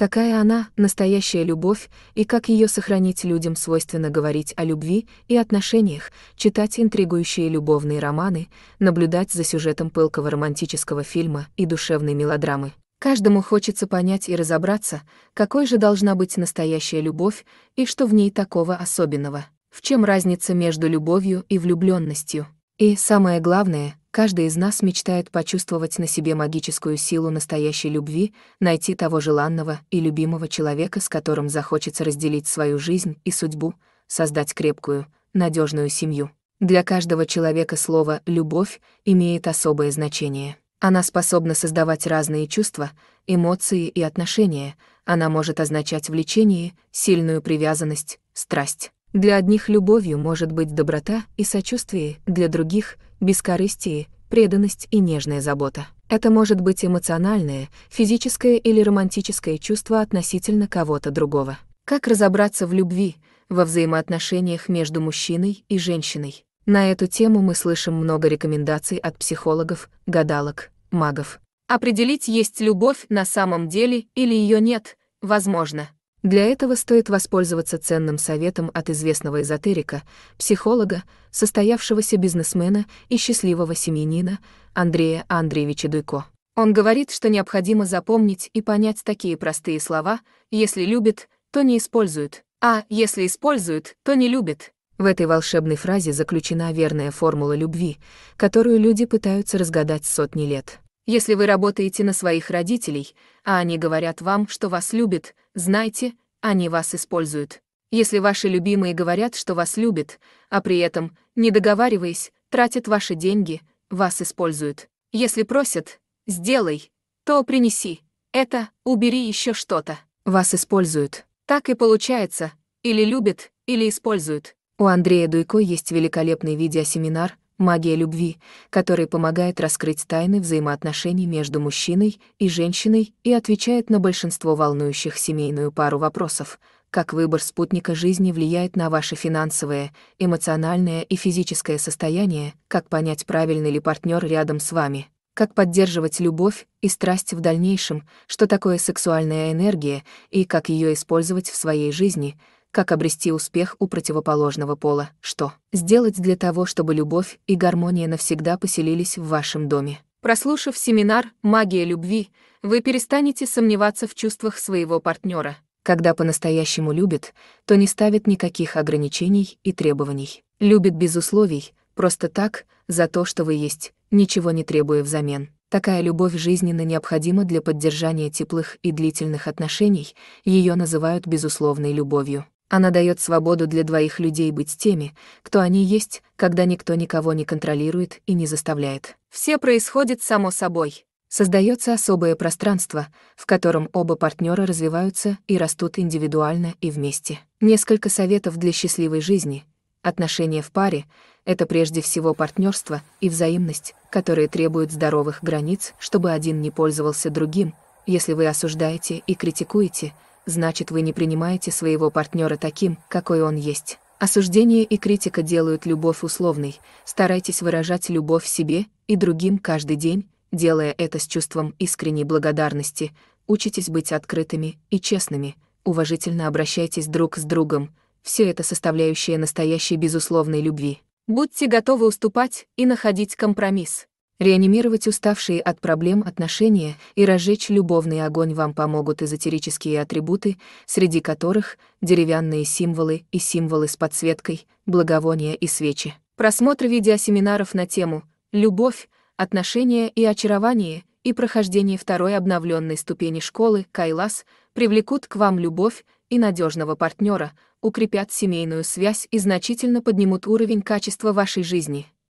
какая она, настоящая любовь, и как ее сохранить людям свойственно говорить о любви и отношениях, читать интригующие любовные романы, наблюдать за сюжетом пылкого романтического фильма и душевной мелодрамы. Каждому хочется понять и разобраться, какой же должна быть настоящая любовь и что в ней такого особенного. В чем разница между любовью и влюбленностью? И, самое главное, каждый из нас мечтает почувствовать на себе магическую силу настоящей любви, найти того желанного и любимого человека, с которым захочется разделить свою жизнь и судьбу, создать крепкую, надежную семью. Для каждого человека слово «любовь» имеет особое значение. Она способна создавать разные чувства, эмоции и отношения, она может означать влечение, сильную привязанность, страсть. Для одних любовью может быть доброта и сочувствие, для других — бескорыстие, преданность и нежная забота. Это может быть эмоциональное, физическое или романтическое чувство относительно кого-то другого. Как разобраться в любви, во взаимоотношениях между мужчиной и женщиной? На эту тему мы слышим много рекомендаций от психологов, гадалок, магов. Определить, есть любовь на самом деле или ее нет, возможно. Для этого стоит воспользоваться ценным советом от известного эзотерика, психолога, состоявшегося бизнесмена и счастливого семьянина Андрея Андреевича Дуйко. Он говорит, что необходимо запомнить и понять такие простые слова «если любит, то не использует, а «если использует, то не любит». В этой волшебной фразе заключена верная формула любви, которую люди пытаются разгадать сотни лет. Если вы работаете на своих родителей, а они говорят вам, что вас любят, знайте, они вас используют. Если ваши любимые говорят, что вас любят, а при этом, не договариваясь, тратят ваши деньги, вас используют. Если просят «сделай», то принеси это, убери еще что-то. Вас используют. Так и получается, или любят, или используют. У Андрея Дуйко есть великолепный видеосеминар, магия любви, который помогает раскрыть тайны взаимоотношений между мужчиной и женщиной и отвечает на большинство волнующих семейную пару вопросов, как выбор спутника жизни влияет на ваше финансовое, эмоциональное и физическое состояние, как понять, правильный ли партнер рядом с вами, как поддерживать любовь и страсть в дальнейшем, что такое сексуальная энергия и как ее использовать в своей жизни — как обрести успех у противоположного пола, что сделать для того, чтобы любовь и гармония навсегда поселились в вашем доме. Прослушав семинар «Магия любви», вы перестанете сомневаться в чувствах своего партнера. Когда по-настоящему любит, то не ставит никаких ограничений и требований. Любит без условий, просто так, за то, что вы есть, ничего не требуя взамен. Такая любовь жизненно необходима для поддержания теплых и длительных отношений, ее называют безусловной любовью. Она дает свободу для двоих людей быть теми, кто они есть, когда никто никого не контролирует и не заставляет. Все происходит само собой. Создается особое пространство, в котором оба партнера развиваются и растут индивидуально и вместе. Несколько советов для счастливой жизни. Отношения в паре — это прежде всего партнерство и взаимность, которые требуют здоровых границ, чтобы один не пользовался другим. Если вы осуждаете и критикуете — значит вы не принимаете своего партнера таким, какой он есть. Осуждение и критика делают любовь условной, старайтесь выражать любовь себе и другим каждый день, делая это с чувством искренней благодарности, учитесь быть открытыми и честными, уважительно обращайтесь друг с другом, все это составляющая настоящей безусловной любви. Будьте готовы уступать и находить компромисс. Реанимировать уставшие от проблем отношения и разжечь любовный огонь вам помогут эзотерические атрибуты, среди которых деревянные символы и символы с подсветкой, благовония и свечи. Просмотр видеосеминаров на тему «Любовь, отношения и очарование» и прохождение второй обновленной ступени школы «Кайлас» привлекут к вам любовь и надежного партнера, укрепят семейную связь и значительно поднимут уровень качества вашей жизни.